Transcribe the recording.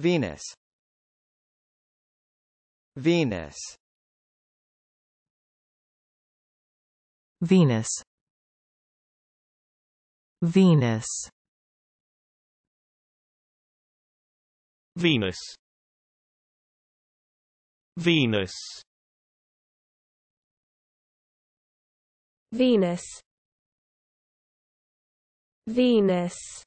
Venus Venus Venus Venus Venus Venus Venus Venus